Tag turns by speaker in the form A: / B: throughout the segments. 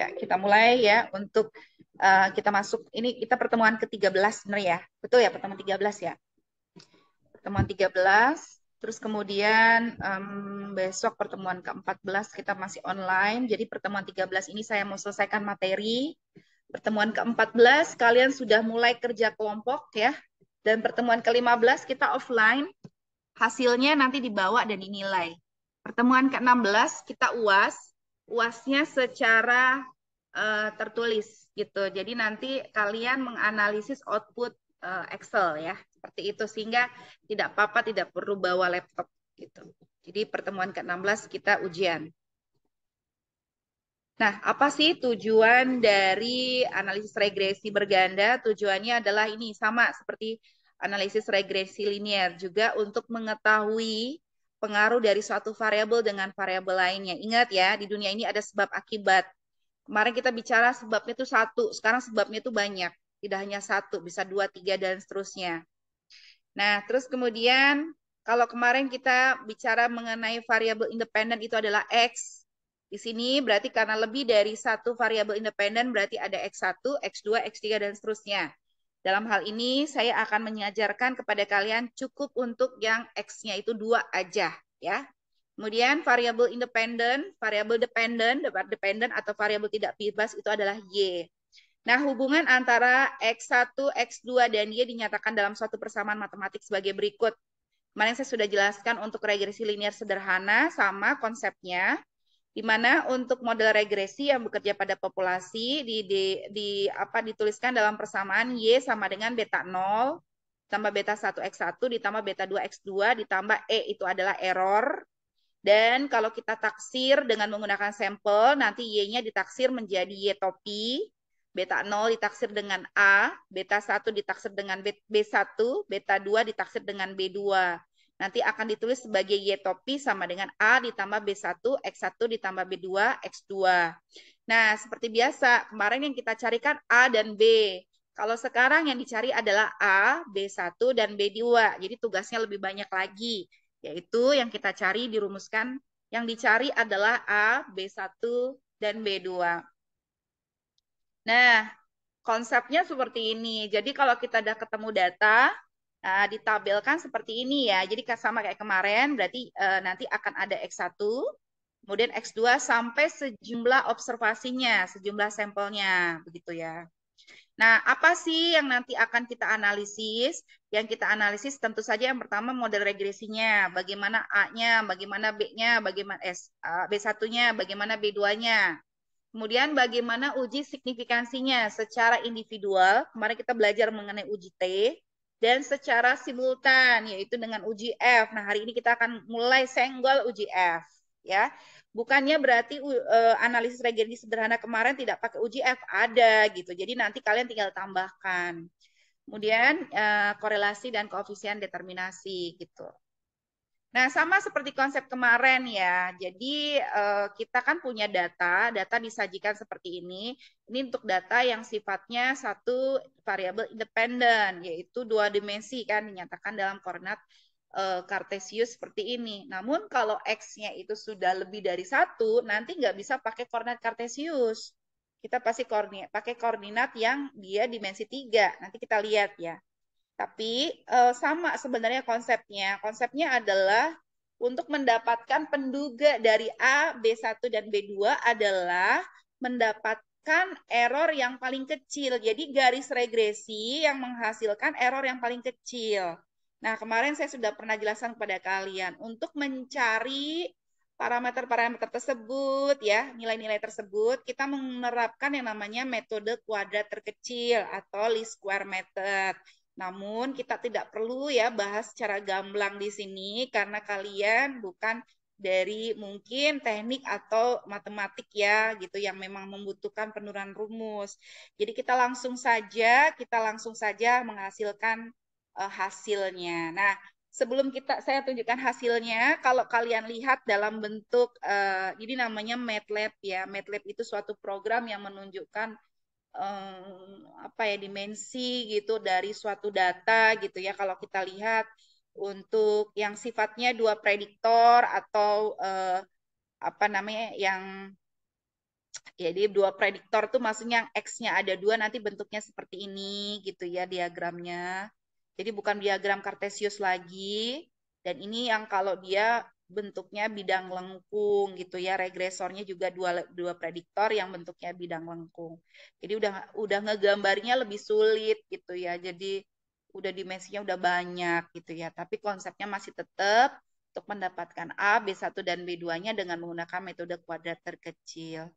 A: Ya, kita mulai ya untuk uh, kita masuk ini kita pertemuan ke-13 sebenarnya ya. Betul ya pertemuan 13 ya. Pertemuan 13 terus kemudian um, besok pertemuan ke-14 kita masih online. Jadi pertemuan 13 ini saya mau selesaikan materi. Pertemuan ke-14 kalian sudah mulai kerja kelompok ya. Dan pertemuan ke-15 kita offline. Hasilnya nanti dibawa dan dinilai. Pertemuan ke-16 kita UAS uasnya secara uh, tertulis gitu. Jadi nanti kalian menganalisis output uh, Excel ya seperti itu sehingga tidak apa-apa tidak perlu bawa laptop gitu. Jadi pertemuan ke-16 kita ujian. Nah, apa sih tujuan dari analisis regresi berganda? Tujuannya adalah ini sama seperti analisis regresi linier juga untuk mengetahui pengaruh dari suatu variabel dengan variabel lainnya. Ingat ya, di dunia ini ada sebab akibat. Kemarin kita bicara sebabnya itu satu, sekarang sebabnya itu banyak. Tidak hanya satu, bisa dua, tiga, dan seterusnya. Nah, terus kemudian kalau kemarin kita bicara mengenai variabel independen itu adalah X. Di sini berarti karena lebih dari satu variabel independen berarti ada X1, X2, X3, dan seterusnya. Dalam hal ini saya akan menyajarkan kepada kalian cukup untuk yang x-nya itu dua aja ya. Kemudian variabel independen, variabel dependen, dependen atau variabel tidak bebas itu adalah y. Nah, hubungan antara x1, x2 dan y dinyatakan dalam suatu persamaan matematik sebagai berikut. Kemarin saya sudah jelaskan untuk regresi linear sederhana sama konsepnya di mana untuk model regresi yang bekerja pada populasi di, di, di apa dituliskan dalam persamaan Y sama dengan beta 0 tambah beta 1 X1 ditambah beta 2 X2 ditambah E itu adalah error. Dan kalau kita taksir dengan menggunakan sampel, nanti Y-nya ditaksir menjadi Y topi, beta 0 ditaksir dengan A, beta 1 ditaksir dengan B1, beta 2 ditaksir dengan B2 nanti akan ditulis sebagai Y topi sama dengan A ditambah B1, X1 ditambah B2, X2. Nah, seperti biasa, kemarin yang kita carikan A dan B. Kalau sekarang yang dicari adalah A, B1, dan B2. Jadi tugasnya lebih banyak lagi, yaitu yang kita cari dirumuskan, yang dicari adalah A, B1, dan B2. Nah, konsepnya seperti ini. Jadi kalau kita udah ketemu data, uh, ditabelkan seperti ini ya. Jadi sama kayak kemarin, berarti uh, nanti akan ada X1, kemudian X2 sampai sejumlah observasinya, sejumlah sampelnya, begitu ya. Nah, apa sih yang nanti akan kita analisis? Yang kita analisis tentu saja yang pertama model regresinya, bagaimana A-nya, bagaimana B-nya, eh, bagaimana S, B1-nya, bagaimana B2-nya. Kemudian bagaimana uji signifikansinya secara individual. Kemarin kita belajar mengenai uji T, dan secara simultan yaitu dengan uji F. Nah, hari ini kita akan mulai senggol uji F ya. Bukannya berarti uh, analisis regresi sederhana kemarin tidak pakai uji F ada gitu. Jadi nanti kalian tinggal tambahkan. Kemudian uh, korelasi dan koefisien determinasi gitu. Nah, sama seperti konsep kemarin ya. Jadi eh, kita kan punya data, data disajikan seperti ini. Ini untuk data yang sifatnya satu variabel independen, yaitu dua dimensi kan dinyatakan dalam koordinat eh, kartesius seperti ini. Namun kalau x-nya itu sudah lebih dari satu, nanti nggak bisa pakai koordinat kartesius. Kita pasti koordinat, pakai koordinat yang dia dimensi tiga. Nanti kita lihat ya. Tapi uh, sama sebenarnya konsepnya. Konsepnya adalah untuk mendapatkan penduga dari A, B1, dan B2 adalah mendapatkan error yang paling kecil. Jadi garis regresi yang menghasilkan error yang paling kecil. Nah, kemarin saya sudah pernah jelaskan kepada kalian untuk mencari parameter-parameter tersebut ya, nilai-nilai tersebut, kita menerapkan yang namanya metode kuadrat terkecil atau least square method. Namun kita tidak perlu ya bahas secara gamblang di sini karena kalian bukan dari mungkin teknik atau matematik ya gitu yang memang membutuhkan penurunan rumus. Jadi kita langsung saja kita langsung saja menghasilkan uh, hasilnya. Nah, sebelum kita saya tunjukkan hasilnya, kalau kalian lihat dalam bentuk uh, ini namanya MATLAB ya. MATLAB itu suatu program yang menunjukkan um, apa ya dimensi gitu dari suatu data gitu ya kalau kita lihat untuk yang sifatnya dua prediktor atau uh, apa namanya yang ya jadi dua prediktor tuh maksudnya yang x-nya ada dua nanti bentuknya seperti ini gitu ya diagramnya jadi bukan diagram kartesius lagi dan ini yang kalau dia bentuknya bidang lengkung gitu ya regresornya juga dua dua prediktor yang bentuknya bidang lengkung jadi udah udah ngegambarnya lebih sulit gitu ya jadi udah dimensinya udah banyak gitu ya tapi konsepnya masih tetap untuk mendapatkan A B1 dan B2-nya dengan menggunakan metode kuadrat terkecil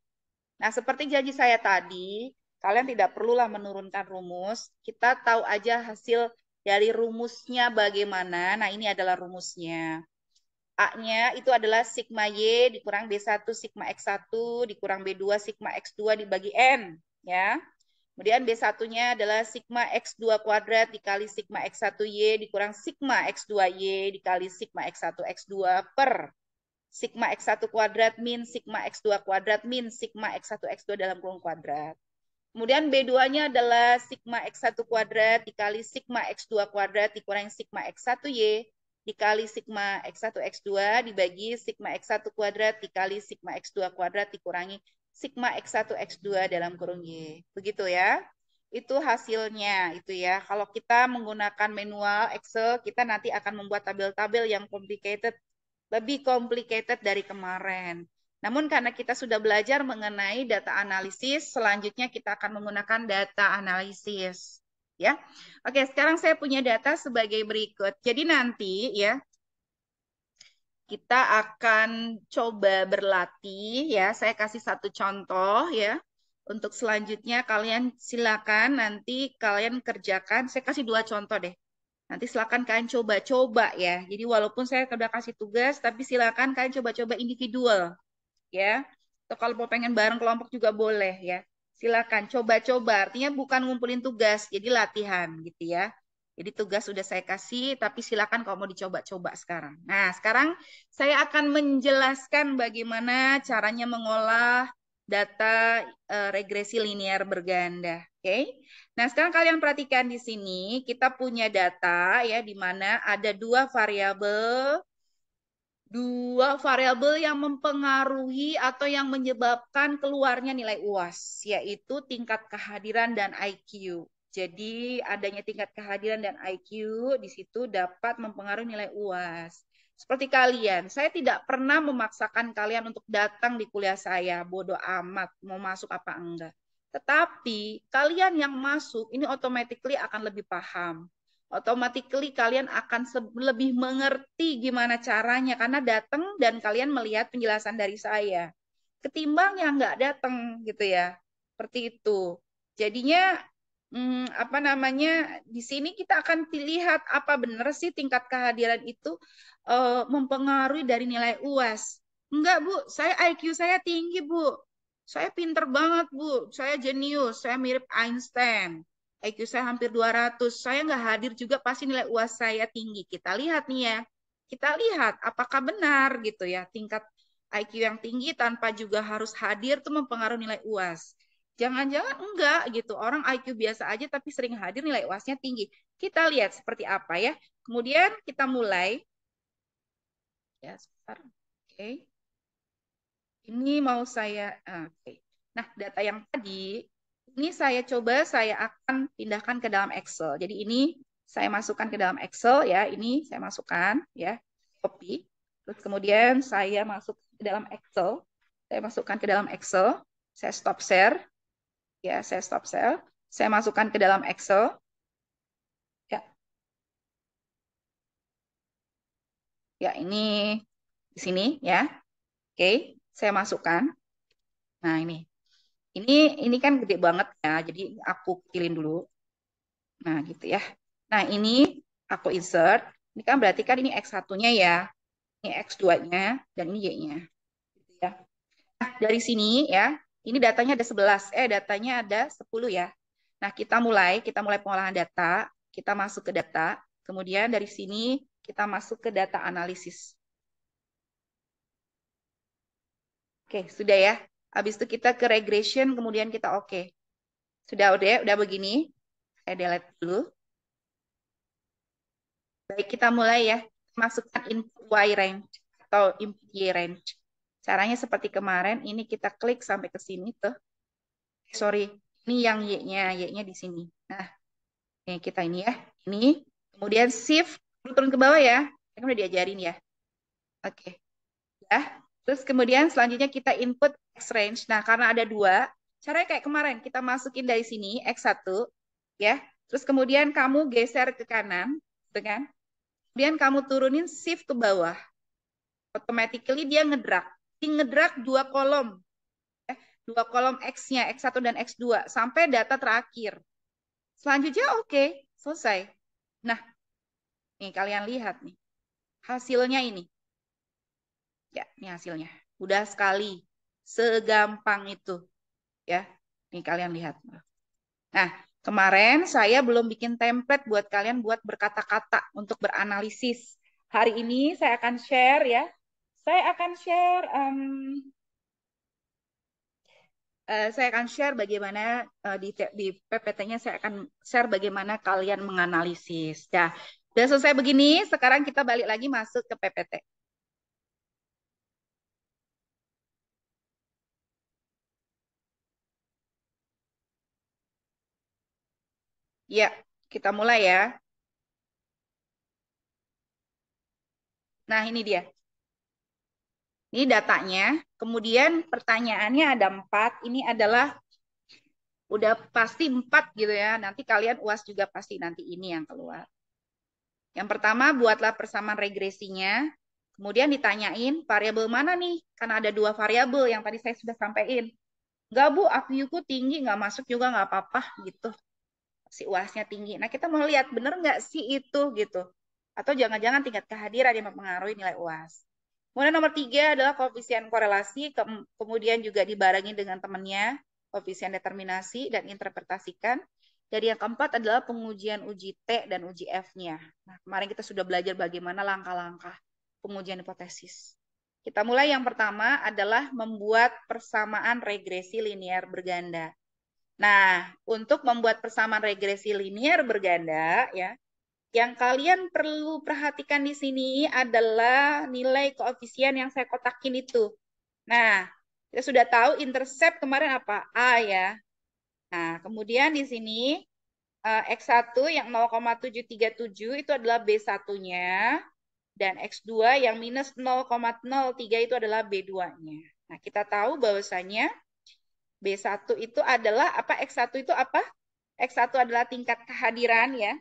A: nah seperti janji saya tadi kalian tidak perlulah menurunkan rumus kita tahu aja hasil dari rumusnya bagaimana nah ini adalah rumusnya A-nya itu adalah sigma Y dikurang B1 sigma X1 dikurang B2 sigma X2 dibagi N. ya. Kemudian B1-nya adalah sigma X2 kuadrat dikali sigma X1Y dikurang sigma X2Y dikali sigma X1 X2 per sigma X1 kuadrat min sigma X2 kuadrat min sigma X1 X2 dalam kurung kuadrat. Kemudian B2-nya adalah sigma X1 kuadrat dikali sigma X2 kuadrat dikurang sigma X1Y dikali sigma X1 X2 dibagi sigma X1 kuadrat dikali sigma X2 kuadrat dikurangi sigma X1 X2 dalam kurung Y. Begitu ya. Itu hasilnya itu ya. Kalau kita menggunakan manual Excel, kita nanti akan membuat tabel-tabel yang complicated, lebih complicated dari kemarin. Namun karena kita sudah belajar mengenai data analisis, selanjutnya kita akan menggunakan data analisis ya. Oke, sekarang saya punya data sebagai berikut. Jadi nanti ya kita akan coba berlatih ya. Saya kasih satu contoh ya. Untuk selanjutnya kalian silakan nanti kalian kerjakan. Saya kasih dua contoh deh. Nanti silakan kalian coba-coba ya. Jadi walaupun saya sudah kasih tugas tapi silakan kalian coba-coba individual ya. Atau kalau mau pengen bareng kelompok juga boleh ya silakan coba-coba. Artinya bukan ngumpulin tugas, jadi latihan gitu ya. Jadi tugas sudah saya kasih, tapi silakan kalau mau dicoba-coba sekarang. Nah, sekarang saya akan menjelaskan bagaimana caranya mengolah data eh, regresi linear berganda. Oke. Okay? Nah, sekarang kalian perhatikan di sini kita punya data ya di mana ada dua variabel dua variabel yang mempengaruhi atau yang menyebabkan keluarnya nilai UAS, yaitu tingkat kehadiran dan IQ. Jadi adanya tingkat kehadiran dan IQ di situ dapat mempengaruhi nilai UAS. Seperti kalian, saya tidak pernah memaksakan kalian untuk datang di kuliah saya, bodoh amat mau masuk apa enggak. Tetapi kalian yang masuk ini automatically akan lebih paham otomatically kalian akan lebih mengerti gimana caranya karena datang dan kalian melihat penjelasan dari saya. Ketimbang yang nggak datang gitu ya, seperti itu. Jadinya hmm, apa namanya di sini kita akan lihat apa benar sih tingkat kehadiran itu uh, mempengaruhi dari nilai uas. Enggak bu, saya IQ saya tinggi bu, saya pinter banget bu, saya jenius, saya mirip Einstein IQ saya hampir 200. Saya nggak hadir juga pasti nilai UAS saya tinggi. Kita lihat nih ya. Kita lihat apakah benar gitu ya tingkat IQ yang tinggi tanpa juga harus hadir itu mempengaruhi nilai UAS. Jangan-jangan enggak gitu. Orang IQ biasa aja tapi sering hadir nilai UASnya tinggi. Kita lihat seperti apa ya. Kemudian kita mulai. Ya, sebentar. Oke. Okay. Ini mau saya ah, oke. Okay. Nah, data yang tadi ini saya coba saya akan pindahkan ke dalam Excel. Jadi ini saya masukkan ke dalam Excel ya. Ini saya masukkan ya, copy. Terus kemudian saya masuk ke dalam Excel. Saya masukkan ke dalam Excel. Saya stop share. Ya, saya stop share. Saya masukkan ke dalam Excel. Ya. Ya, ini di sini ya. Oke, saya masukkan. Nah, ini ini ini kan gede banget ya, jadi aku kecilin dulu. Nah, gitu ya. Nah, ini aku insert. Ini kan berarti kan ini x satunya ya. Ini X2-nya dan ini Y-nya. Gitu ya. Nah, dari sini ya, ini datanya ada 11, eh datanya ada 10 ya. Nah, kita mulai, kita mulai pengolahan data, kita masuk ke data, kemudian dari sini kita masuk ke data analisis. Oke, sudah ya. Habis itu kita ke regression, kemudian kita oke. Okay. Sudah udah udah begini. Saya delete dulu. Baik, kita mulai ya. Masukkan input Y range atau input Y range. Caranya seperti kemarin, ini kita klik sampai ke sini tuh. Eh, sorry, ini yang Y-nya, Y-nya di sini. Nah, ini kita ini ya. Ini, kemudian shift, turun ke bawah ya. Ini udah diajarin ya. Oke. Okay. Ya, Terus kemudian selanjutnya kita input X range. Nah, karena ada dua, caranya kayak kemarin, kita masukin dari sini, X1, ya. Terus kemudian kamu geser ke kanan, gitu kan. Kemudian kamu turunin shift ke bawah. Automatically dia ngedrag. Dia ngedrag dua kolom. Ya. Dua kolom X-nya, X1 dan X2, sampai data terakhir. Selanjutnya oke, okay, selesai. Nah, nih kalian lihat nih. Hasilnya ini. Ya, ini hasilnya. Udah sekali. Segampang itu. Ya. ini kalian lihat. Nah, kemarin saya belum bikin template buat kalian buat berkata-kata untuk beranalisis. Hari ini saya akan share ya. Saya akan share um, uh, saya akan share bagaimana uh, di, di PPT-nya saya akan share bagaimana kalian menganalisis. Ya, sudah selesai begini. Sekarang kita balik lagi masuk ke PPT. Ya, kita mulai ya. Nah, ini dia. Ini datanya. Kemudian pertanyaannya ada empat. Ini adalah udah pasti empat gitu ya. Nanti kalian uas juga pasti nanti ini yang keluar. Yang pertama, buatlah persamaan regresinya. Kemudian ditanyain variabel mana nih? Karena ada dua variabel yang tadi saya sudah sampaikan. Enggak Bu, aku tinggi, nggak masuk juga nggak apa-apa gitu si uasnya tinggi. Nah kita mau lihat bener nggak sih itu gitu. Atau jangan-jangan tingkat kehadiran yang mempengaruhi nilai uas. Kemudian nomor tiga adalah koefisien korelasi, ke kemudian juga dibarengi dengan temannya, koefisien determinasi dan interpretasikan. Jadi yang keempat adalah pengujian uji T dan uji F-nya. Nah, kemarin kita sudah belajar bagaimana langkah-langkah pengujian hipotesis. Kita mulai yang pertama adalah membuat persamaan regresi linear berganda. Nah, untuk membuat persamaan regresi linier berganda ya, yang kalian perlu perhatikan di sini adalah nilai koefisien yang saya kotakin itu. Nah, kita sudah tahu intercept kemarin apa? A ya. Nah, kemudian di sini eh, X1 yang 0,737 itu adalah B1-nya dan X2 yang minus 0,03 itu adalah B2-nya. Nah, kita tahu bahwasannya, B1 itu adalah apa X1 itu apa? X1 adalah tingkat kehadiran ya.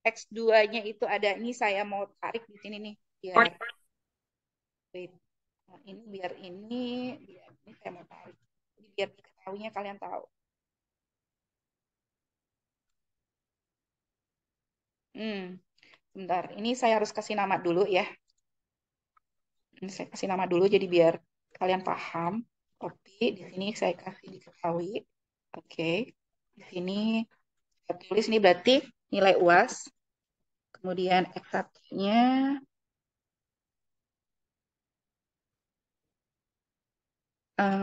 A: X2-nya itu ada ini saya mau tarik di sini nih. Ya. Wait. Nah, ini biar ini biar ini saya mau tarik. biar diketahuinya kalian tahu. Hmm. Bentar, ini saya harus kasih nama dulu ya. Ini saya kasih nama dulu jadi biar kalian paham. Tapi di sini saya kasih diketahui. Oke. Okay. Di sini saya tulis ini berarti nilai UAS. Kemudian X1-nya um,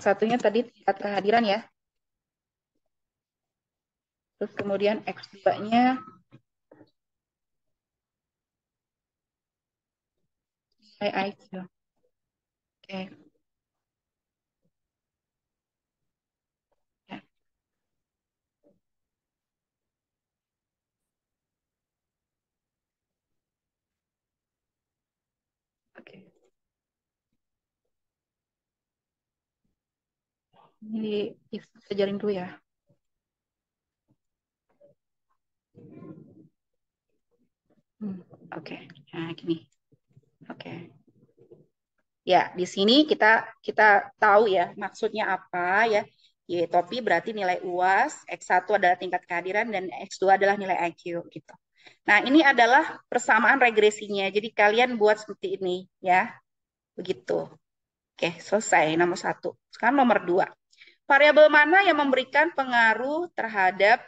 A: X1-nya tadi tingkat kehadiran ya. Terus kemudian X2-nya nilai IQ. Oke. Okay. Ini kita jaring dulu ya. Hmm, Oke, okay. nah gini. Oke. Okay. Ya, di sini kita kita tahu ya maksudnya apa ya. Y topi berarti nilai UAS, X1 adalah tingkat kehadiran dan X2 adalah nilai IQ gitu. Nah, ini adalah persamaan regresinya. Jadi kalian buat seperti ini ya. Begitu. Oke, selesai nomor satu. Sekarang nomor dua variabel mana yang memberikan pengaruh terhadap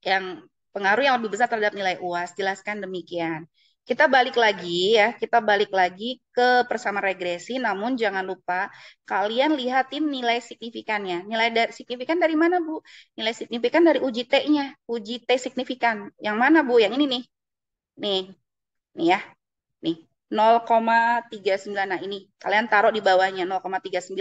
A: yang pengaruh yang lebih besar terhadap nilai UAS. Jelaskan demikian. Kita balik lagi ya, kita balik lagi ke persamaan regresi, namun jangan lupa kalian lihatin nilai signifikannya. Nilai dari, signifikan dari mana, Bu? Nilai signifikan dari uji T-nya, uji T signifikan. Yang mana, Bu? Yang ini nih. Nih, nih ya. Nih, 0,39. Nah, ini kalian taruh di bawahnya 0,39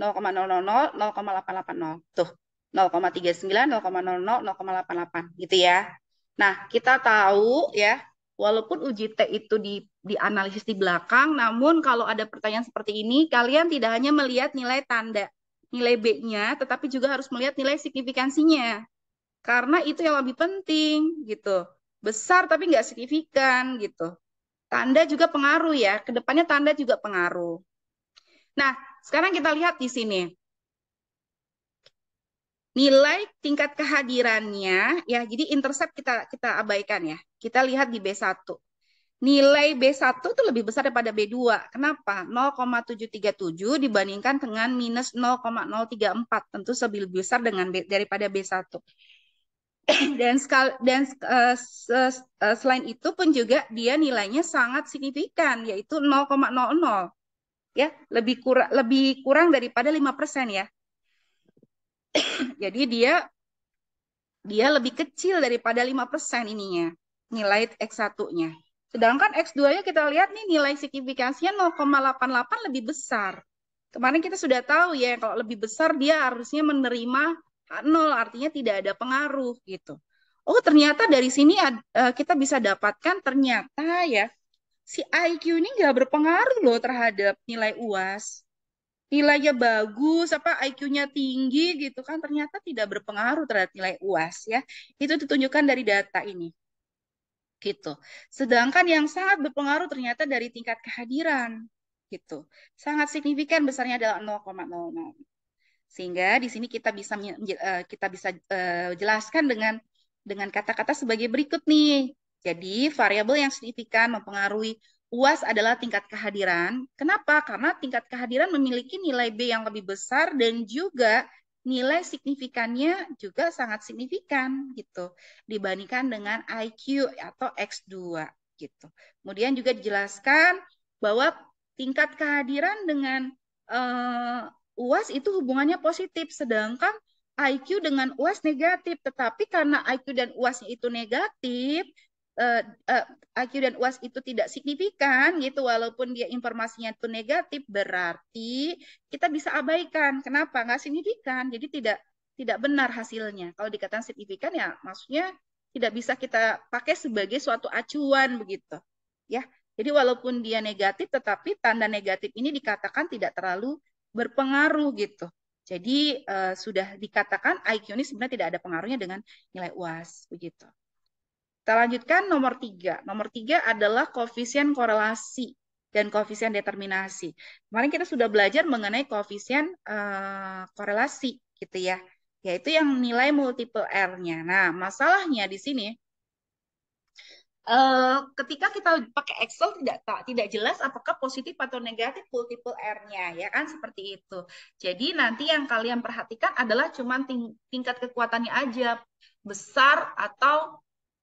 A: 0,000, 0,880. Tuh, 0,39, 0,00, 0,88 gitu ya. Nah, kita tahu ya, walaupun uji T itu di dianalisis di belakang, namun kalau ada pertanyaan seperti ini, kalian tidak hanya melihat nilai tanda, nilai B-nya, tetapi juga harus melihat nilai signifikansinya. Karena itu yang lebih penting gitu. Besar tapi nggak signifikan gitu. Tanda juga pengaruh ya, kedepannya tanda juga pengaruh. Nah, sekarang kita lihat di sini. Nilai tingkat kehadirannya, ya jadi intercept kita kita abaikan ya. Kita lihat di B1. Nilai B1 itu lebih besar daripada B2. Kenapa? 0,737 dibandingkan dengan minus 0,034. Tentu lebih besar dengan B, daripada B1 dan skal, dan uh, selain itu pun juga dia nilainya sangat signifikan yaitu 0,00 ya lebih kurang lebih kurang daripada 5% ya. Jadi dia dia lebih kecil daripada lima persen ininya nilai X1-nya. Sedangkan X2-nya kita lihat nih nilai signifikansinya 0,88 lebih besar. Kemarin kita sudah tahu ya kalau lebih besar dia harusnya menerima nol artinya tidak ada pengaruh gitu. Oh, ternyata dari sini eh, kita bisa dapatkan ternyata ya si IQ ini nggak berpengaruh loh terhadap nilai UAS. Nilainya bagus, apa IQ-nya tinggi gitu kan ternyata tidak berpengaruh terhadap nilai UAS ya. Itu ditunjukkan dari data ini. Gitu. Sedangkan yang sangat berpengaruh ternyata dari tingkat kehadiran gitu. Sangat signifikan besarnya adalah 0,00. Sehingga di sini kita bisa eh, kita bisa eh, jelaskan dengan dengan kata-kata sebagai berikut nih jadi, variabel yang signifikan mempengaruhi UAS adalah tingkat kehadiran. Kenapa? Karena tingkat kehadiran memiliki nilai B yang lebih besar dan juga nilai signifikannya juga sangat signifikan gitu dibandingkan dengan IQ atau X2 gitu. Kemudian juga dijelaskan bahwa tingkat kehadiran dengan uh, eh, UAS itu hubungannya positif sedangkan IQ dengan UAS negatif. Tetapi karena IQ dan UAS itu negatif, uh, eh, uh, eh, IQ dan UAS itu tidak signifikan gitu walaupun dia informasinya itu negatif berarti kita bisa abaikan kenapa nggak signifikan jadi tidak tidak benar hasilnya kalau dikatakan signifikan ya maksudnya tidak bisa kita pakai sebagai suatu acuan begitu ya jadi walaupun dia negatif tetapi tanda negatif ini dikatakan tidak terlalu berpengaruh gitu jadi uh, sudah dikatakan IQ ini sebenarnya tidak ada pengaruhnya dengan nilai UAS begitu kita lanjutkan nomor tiga. Nomor tiga adalah koefisien korelasi dan koefisien determinasi. Kemarin kita sudah belajar mengenai koefisien uh, korelasi, gitu ya, yaitu yang nilai multiple R-nya. Nah, masalahnya di sini uh, ketika kita pakai Excel tidak tidak jelas apakah positif atau negatif multiple R-nya ya kan seperti itu. Jadi nanti yang kalian perhatikan adalah cuma ting tingkat kekuatannya aja besar atau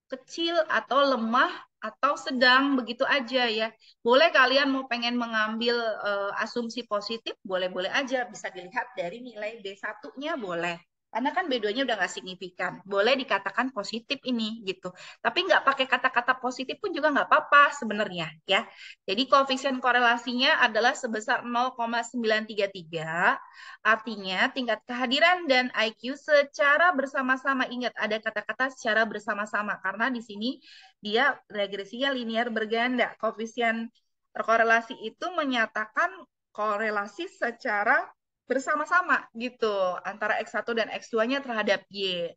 A: kecil atau lemah atau sedang begitu aja ya. Boleh kalian mau pengen mengambil uh, asumsi positif, boleh-boleh aja bisa dilihat dari nilai B1-nya boleh karena kan bedanya udah nggak signifikan. Boleh dikatakan positif ini gitu. Tapi nggak pakai kata-kata positif pun juga nggak apa-apa sebenarnya ya. Jadi koefisien korelasinya adalah sebesar 0,933. Artinya tingkat kehadiran dan IQ secara bersama-sama. Ingat ada kata-kata secara bersama-sama karena di sini dia regresinya linear berganda. Koefisien korelasi itu menyatakan korelasi secara bersama-sama gitu antara X1 dan X2-nya terhadap Y.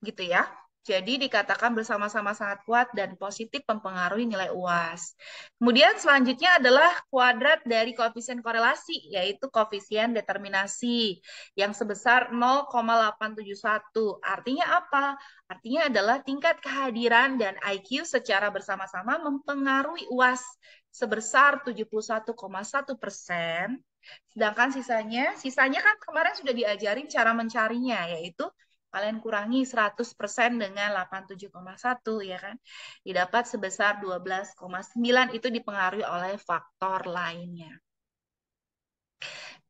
A: Gitu ya. Jadi dikatakan bersama-sama sangat kuat dan positif mempengaruhi nilai UAS. Kemudian selanjutnya adalah kuadrat dari koefisien korelasi, yaitu koefisien determinasi yang sebesar 0,871. Artinya apa? Artinya adalah tingkat kehadiran dan IQ secara bersama-sama mempengaruhi UAS sebesar 71,1 persen Sedangkan sisanya, sisanya kan kemarin sudah diajarin cara mencarinya, yaitu kalian kurangi 100% dengan 87,1 ya kan. Didapat sebesar 12,9 itu dipengaruhi oleh faktor lainnya.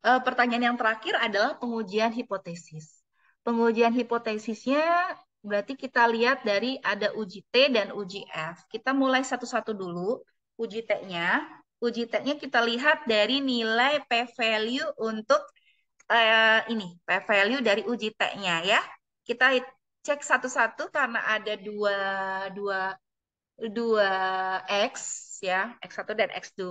A: E, pertanyaan yang terakhir adalah pengujian hipotesis. Pengujian hipotesisnya berarti kita lihat dari ada uji T dan uji F. Kita mulai satu-satu dulu uji T-nya uji tag-nya kita lihat dari nilai P value untuk eh, ini P value dari uji t-nya ya. Kita cek satu-satu karena ada dua dua dua x ya x1 dan x2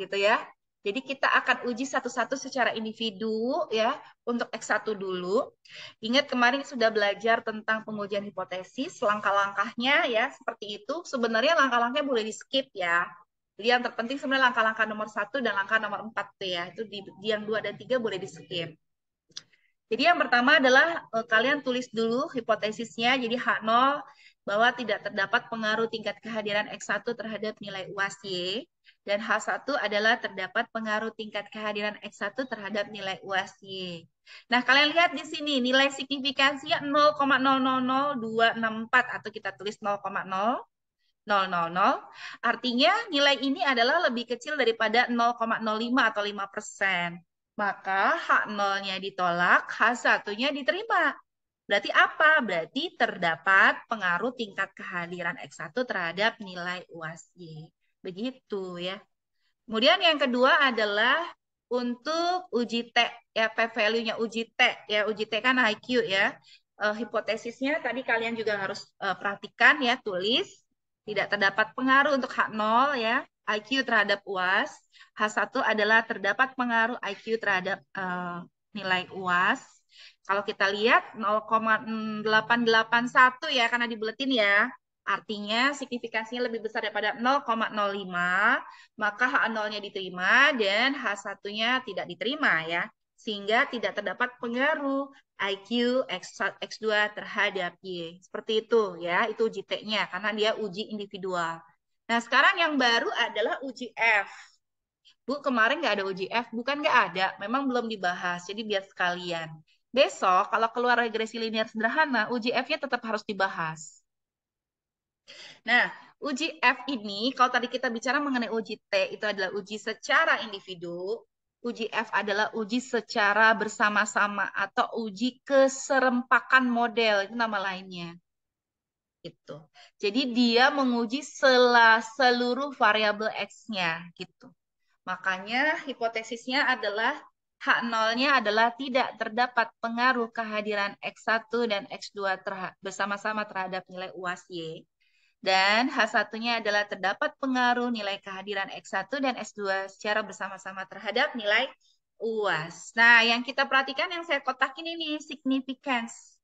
A: gitu ya. Jadi kita akan uji satu-satu secara individu ya untuk X1 dulu. Ingat kemarin sudah belajar tentang pengujian hipotesis, langkah-langkahnya ya seperti itu. Sebenarnya langkah-langkahnya boleh di-skip ya. Jadi yang terpenting sebenarnya langkah-langkah nomor satu dan langkah nomor empat tuh ya itu di, di yang dua dan tiga boleh di skip jadi yang pertama adalah eh, kalian tulis dulu hipotesisnya jadi H0 bahwa tidak terdapat pengaruh tingkat kehadiran X1 terhadap nilai UAS Y dan H1 adalah terdapat pengaruh tingkat kehadiran X1 terhadap nilai UAS Y. Nah, kalian lihat di sini nilai signifikansinya 0,000264 atau kita tulis 0,0 000. Artinya nilai ini adalah lebih kecil daripada 0,05 atau 5 persen. Maka H0-nya ditolak, H1-nya diterima. Berarti apa? Berarti terdapat pengaruh tingkat kehadiran X1 terhadap nilai UAS Y. Begitu ya. Kemudian yang kedua adalah untuk uji T, ya P-value-nya uji T, ya uji T kan IQ ya. Uh, hipotesisnya tadi kalian juga harus uh, perhatikan ya, tulis tidak terdapat pengaruh untuk H0 ya, IQ terhadap UAS. H1 adalah terdapat pengaruh IQ terhadap uh, nilai UAS. Kalau kita lihat 0,881 ya karena dibuletin ya. Artinya signifikansinya lebih besar daripada 0,05, maka H0-nya diterima dan H1-nya tidak diterima ya sehingga tidak terdapat pengaruh IQ x X2 terhadap Y. Seperti itu ya, itu uji T-nya karena dia uji individual. Nah, sekarang yang baru adalah uji F. Bu, kemarin nggak ada uji F, bukan nggak ada, memang belum dibahas, jadi biar sekalian. Besok kalau keluar regresi linear sederhana, uji F-nya tetap harus dibahas. Nah, uji F ini, kalau tadi kita bicara mengenai uji T, itu adalah uji secara individu, Uji F adalah uji secara bersama-sama atau uji keserempakan model, itu nama lainnya. Gitu. Jadi dia menguji selah seluruh variabel X-nya gitu. Makanya hipotesisnya adalah H0-nya adalah tidak terdapat pengaruh kehadiran X1 dan X2 terha bersama-sama terhadap nilai UAS Y. Dan H1-nya adalah terdapat pengaruh nilai kehadiran X1 dan x 2 secara bersama-sama terhadap nilai UAS. Nah, yang kita perhatikan yang saya kotakin ini significance.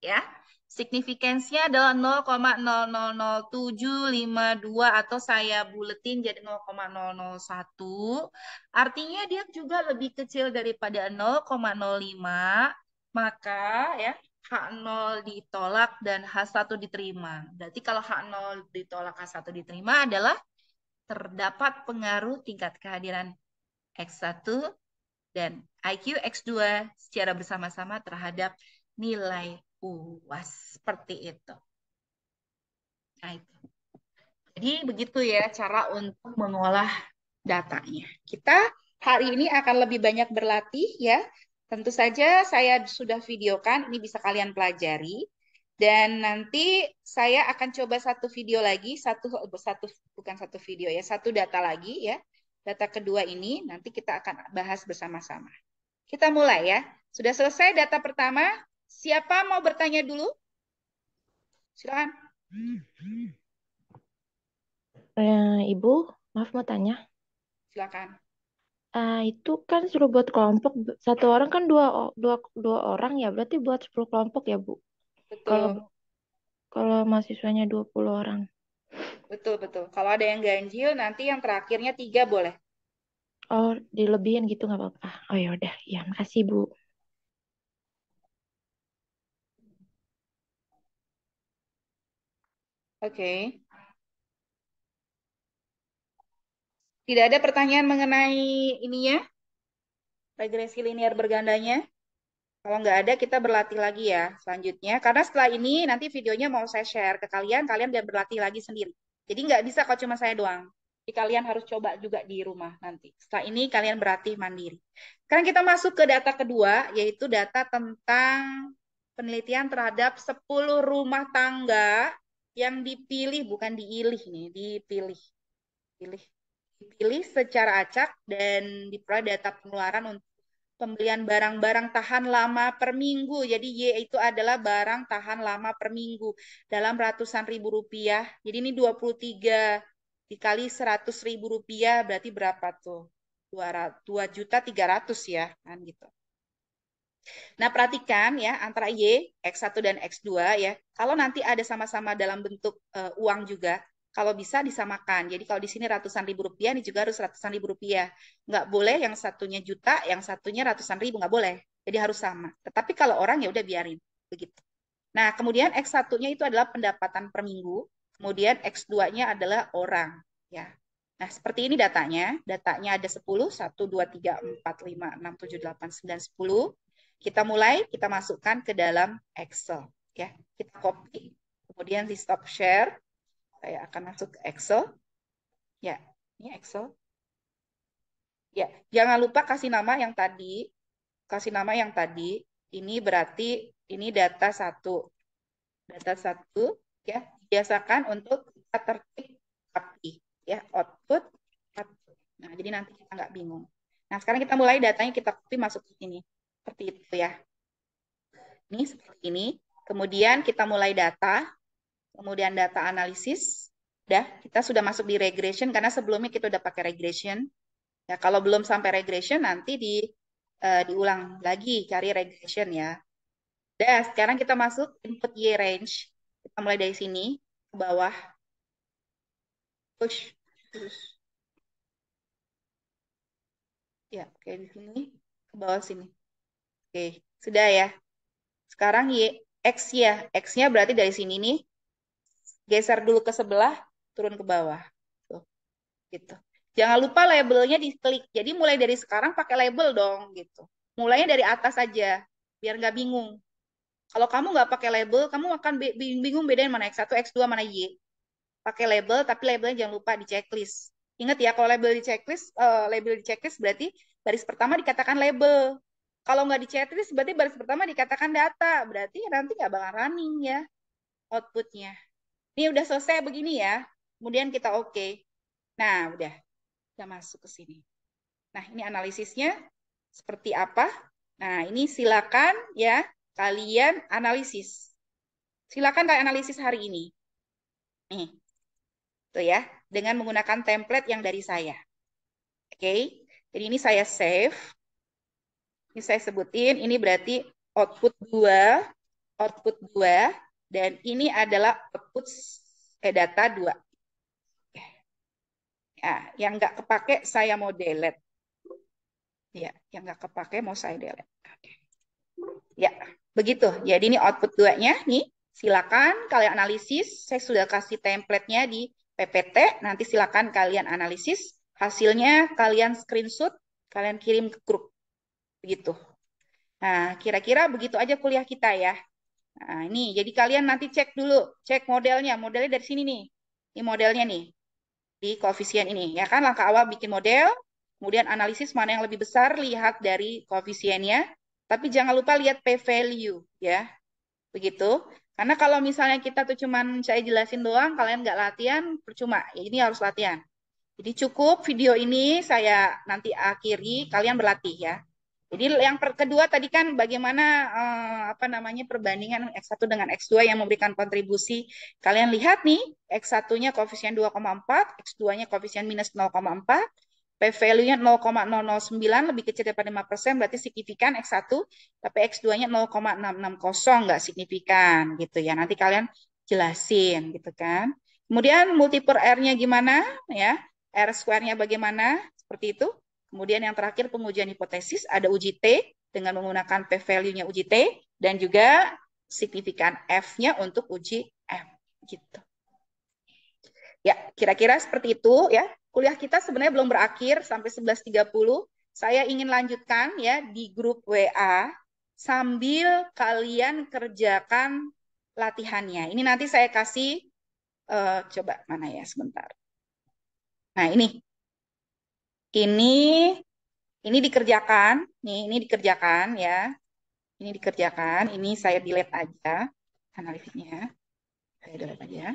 A: Ya. Signifikansinya adalah 0,000752 atau saya buletin jadi 0,001. Artinya dia juga lebih kecil daripada 0,05. Maka ya H0 ditolak dan H1 diterima. Berarti kalau H0 ditolak H1 diterima adalah terdapat pengaruh tingkat kehadiran X1 dan IQ X2 secara bersama-sama terhadap nilai UAS. Seperti itu. Nah, itu. Jadi begitu ya cara untuk mengolah datanya. Kita hari ini akan lebih banyak berlatih ya Tentu saja saya sudah videokan, ini bisa kalian pelajari. Dan nanti saya akan coba satu video lagi, satu satu bukan satu video ya, satu data lagi ya. Data kedua ini nanti kita akan bahas bersama-sama. Kita mulai ya. Sudah selesai data pertama. Siapa mau bertanya dulu? Silakan. Eh, Ibu, maaf mau tanya. Silakan. Ah, itu kan suruh buat kelompok. Satu orang kan dua, dua, dua orang ya, berarti buat sepuluh kelompok ya, Bu. Kalau Betul, kalau mahasiswanya dua puluh orang. betul, betul. Kalau ada yang ganjil, nanti yang terakhirnya tiga boleh. Oh, dilebihin gitu nggak apa-apa. Ah, oh ya udah, ya makasih, Bu. Oke. Tidak ada pertanyaan mengenai ini ya Regresi linear bergandanya? Kalau nggak ada, kita berlatih lagi ya selanjutnya. Karena setelah ini nanti videonya mau saya share ke kalian, kalian biar berlatih lagi sendiri. Jadi nggak bisa kalau cuma saya doang. Jadi kalian harus coba juga di rumah nanti. Setelah ini kalian berlatih mandiri. Sekarang kita masuk ke data kedua, yaitu data tentang penelitian terhadap 10 rumah tangga yang dipilih, bukan diilih nih, dipilih. Pilih dipilih secara acak dan diperoleh data pengeluaran untuk pembelian barang-barang tahan lama per minggu. Jadi Y itu adalah barang tahan lama per minggu dalam ratusan ribu rupiah. Jadi ini 23 dikali 100 ribu rupiah berarti berapa tuh? 2 juta 300 ya kan gitu. Nah, perhatikan ya antara Y, X1 dan X2 ya. Kalau nanti ada sama-sama dalam bentuk uh, uang juga, kalau bisa disamakan. Jadi kalau di sini ratusan ribu rupiah, ini juga harus ratusan ribu rupiah. Nggak boleh yang satunya juta, yang satunya ratusan ribu, nggak boleh. Jadi harus sama. Tetapi kalau orang ya udah biarin, begitu. Nah, kemudian x satunya itu adalah pendapatan per minggu, kemudian X2-nya adalah orang. ya. Nah, seperti ini datanya. Datanya ada 10, 1, 2, 3, 4, 5, 6, 7, 8, 9, 10. Kita mulai, kita masukkan ke dalam Excel. ya. Kita copy, kemudian di stop share, saya akan masuk ke Excel. Ya, ini Excel. Ya, jangan lupa kasih nama yang tadi. Kasih nama yang tadi. Ini berarti ini data satu. Data satu ya, biasakan untuk kita tertib copy ya, output satu. Nah, jadi nanti kita nggak bingung. Nah, sekarang kita mulai datanya kita copy masuk ke sini. Seperti itu ya. Ini seperti ini. Kemudian kita mulai data kemudian data analisis. Dah, ya, kita sudah masuk di regression karena sebelumnya kita udah pakai regression. Ya, kalau belum sampai regression nanti di uh, diulang lagi cari regression ya. Dah, sekarang kita masuk input Y range. Kita mulai dari sini ke bawah. Push. Push. Ya, oke di sini ke bawah sini. Oke, sudah ya. Sekarang Y X ya. X-nya berarti dari sini nih geser dulu ke sebelah, turun ke bawah. Tuh. Gitu. Jangan lupa labelnya diklik. Jadi mulai dari sekarang pakai label dong gitu. Mulainya dari atas aja, biar nggak bingung. Kalau kamu nggak pakai label, kamu akan bingung bedain mana X1, X2, mana Y. Pakai label, tapi labelnya jangan lupa di checklist. Ingat ya, kalau label di checklist, eh, label di checklist berarti baris pertama dikatakan label. Kalau nggak di checklist, berarti baris pertama dikatakan data. Berarti nanti nggak bakal running ya outputnya. Ini udah selesai begini ya. Kemudian kita oke. Okay. Nah, udah. kita masuk ke sini. Nah, ini analisisnya seperti apa? Nah, ini silakan ya kalian analisis. Silakan kalian analisis hari ini. Nih. Tuh ya, dengan menggunakan template yang dari saya. Oke. Okay? Jadi ini saya save. Ini saya sebutin, ini berarti output 2, output 2. Dan ini adalah output eh, data 2. Ya, yang nggak kepake saya mau delete. Ya, yang nggak kepake mau saya delete. Ya, begitu. Jadi ini output 2-nya. Nih, silakan kalian analisis. Saya sudah kasih template-nya di PPT. Nanti silakan kalian analisis. Hasilnya kalian screenshot, kalian kirim ke grup. Begitu. Nah, kira-kira begitu aja kuliah kita ya. Nah, ini jadi kalian nanti cek dulu, cek modelnya. Modelnya dari sini nih. Ini modelnya nih. Di koefisien ini ya kan langkah awal bikin model, kemudian analisis mana yang lebih besar lihat dari koefisiennya, tapi jangan lupa lihat p value ya. Begitu. Karena kalau misalnya kita tuh cuman saya jelasin doang, kalian nggak latihan, percuma. Ya, ini harus latihan. Jadi cukup video ini saya nanti akhiri, kalian berlatih ya. Jadi yang per, kedua tadi kan bagaimana eh, apa namanya perbandingan X1 dengan X2 yang memberikan kontribusi. Kalian lihat nih, X1-nya koefisien 2,4, X2-nya koefisien minus 0,4, P-value-nya 0,009 lebih kecil daripada 5%, berarti signifikan X1, tapi X2-nya 0,660, nggak signifikan gitu ya. Nanti kalian jelasin gitu kan. Kemudian multiple R-nya gimana ya? R square-nya bagaimana? Seperti itu. Kemudian yang terakhir pengujian hipotesis ada uji T dengan menggunakan P value-nya uji T dan juga signifikan F-nya untuk uji M gitu. Ya, kira-kira seperti itu ya. Kuliah kita sebenarnya belum berakhir sampai 11.30. Saya ingin lanjutkan ya di grup WA sambil kalian kerjakan latihannya. Ini nanti saya kasih uh, coba mana ya sebentar. Nah, ini ini ini dikerjakan, nih ini dikerjakan ya. Ini dikerjakan, ini saya delete aja analitiknya. Saya delete aja.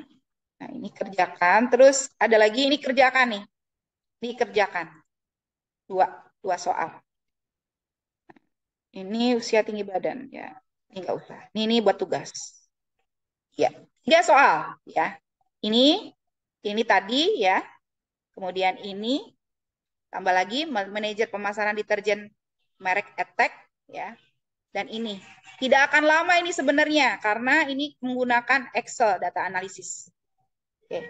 A: Nah, ini kerjakan, terus ada lagi ini kerjakan nih. Ini kerjakan. Dua, dua soal. Ini usia tinggi badan ya. Ini enggak usah. Ini ini buat tugas. Ya, tiga soal ya. Ini ini tadi ya. Kemudian ini Tambah lagi manajer pemasaran deterjen merek Attack ya. Dan ini tidak akan lama ini sebenarnya karena ini menggunakan Excel data analisis. Oke.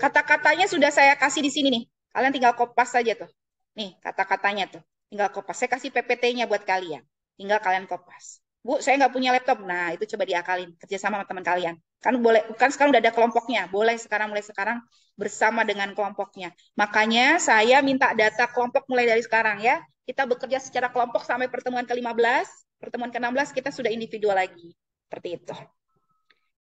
A: Kata-katanya sudah saya kasih di sini nih. Kalian tinggal kopas saja tuh. Nih, kata-katanya tuh. Tinggal kopas. Saya kasih PPT-nya buat kalian. Tinggal kalian kopas. Bu, saya nggak punya laptop. Nah, itu coba diakalin. Kerjasama sama teman kalian kan boleh kan sekarang udah ada kelompoknya boleh sekarang mulai sekarang bersama dengan kelompoknya makanya saya minta data kelompok mulai dari sekarang ya kita bekerja secara kelompok sampai pertemuan ke-15 pertemuan ke-16 kita sudah individual lagi seperti itu